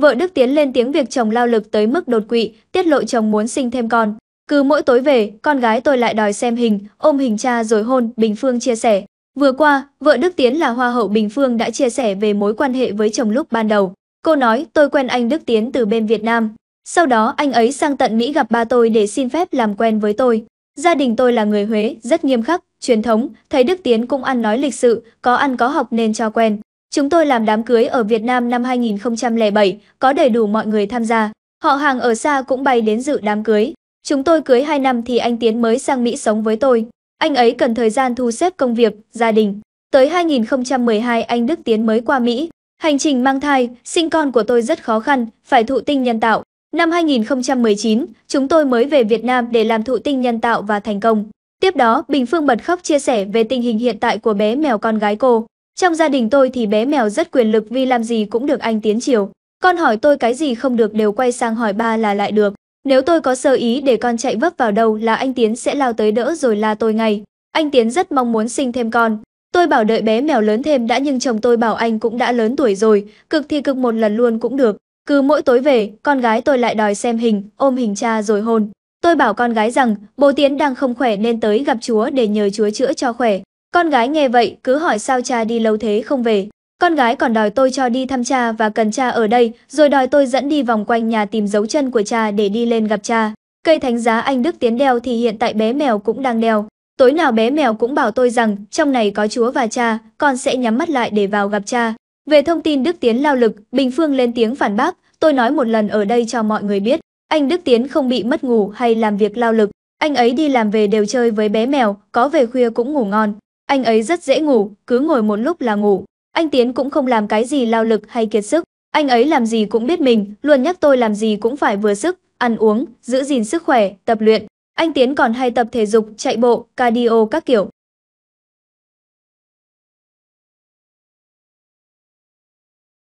Vợ Đức Tiến lên tiếng việc chồng lao lực tới mức đột quỵ, tiết lộ chồng muốn sinh thêm con. Cứ mỗi tối về, con gái tôi lại đòi xem hình, ôm hình cha rồi hôn, Bình Phương chia sẻ. Vừa qua, vợ Đức Tiến là Hoa hậu Bình Phương đã chia sẻ về mối quan hệ với chồng lúc ban đầu. Cô nói tôi quen anh Đức Tiến từ bên Việt Nam. Sau đó anh ấy sang tận Mỹ gặp ba tôi để xin phép làm quen với tôi. Gia đình tôi là người Huế, rất nghiêm khắc, truyền thống, thấy Đức Tiến cũng ăn nói lịch sự, có ăn có học nên cho quen. Chúng tôi làm đám cưới ở Việt Nam năm 2007, có đầy đủ mọi người tham gia. Họ hàng ở xa cũng bay đến dự đám cưới. Chúng tôi cưới 2 năm thì anh Tiến mới sang Mỹ sống với tôi. Anh ấy cần thời gian thu xếp công việc, gia đình. Tới 2012 anh Đức Tiến mới qua Mỹ. Hành trình mang thai, sinh con của tôi rất khó khăn, phải thụ tinh nhân tạo. Năm 2019, chúng tôi mới về Việt Nam để làm thụ tinh nhân tạo và thành công. Tiếp đó, Bình Phương bật khóc chia sẻ về tình hình hiện tại của bé mèo con gái cô. Trong gia đình tôi thì bé mèo rất quyền lực vì làm gì cũng được anh tiến chiều. Con hỏi tôi cái gì không được đều quay sang hỏi ba là lại được. Nếu tôi có sơ ý để con chạy vấp vào đầu là anh Tiến sẽ lao tới đỡ rồi la tôi ngay. Anh Tiến rất mong muốn sinh thêm con. Tôi bảo đợi bé mèo lớn thêm đã nhưng chồng tôi bảo anh cũng đã lớn tuổi rồi, cực thì cực một lần luôn cũng được. Cứ mỗi tối về, con gái tôi lại đòi xem hình, ôm hình cha rồi hôn. Tôi bảo con gái rằng, bố Tiến đang không khỏe nên tới gặp Chúa để nhờ Chúa chữa cho khỏe. Con gái nghe vậy cứ hỏi sao cha đi lâu thế không về. Con gái còn đòi tôi cho đi thăm cha và cần cha ở đây, rồi đòi tôi dẫn đi vòng quanh nhà tìm dấu chân của cha để đi lên gặp cha. Cây thánh giá anh Đức tiến đeo thì hiện tại bé mèo cũng đang đeo. Tối nào bé mèo cũng bảo tôi rằng trong này có chúa và cha, con sẽ nhắm mắt lại để vào gặp cha. Về thông tin Đức Tiến lao lực, Bình Phương lên tiếng phản bác, tôi nói một lần ở đây cho mọi người biết, anh Đức Tiến không bị mất ngủ hay làm việc lao lực, anh ấy đi làm về đều chơi với bé mèo, có về khuya cũng ngủ ngon. Anh ấy rất dễ ngủ, cứ ngồi một lúc là ngủ. Anh Tiến cũng không làm cái gì lao lực hay kiệt sức. Anh ấy làm gì cũng biết mình, luôn nhắc tôi làm gì cũng phải vừa sức, ăn uống, giữ gìn sức khỏe, tập luyện. Anh Tiến còn hay tập thể dục, chạy bộ, cardio các kiểu.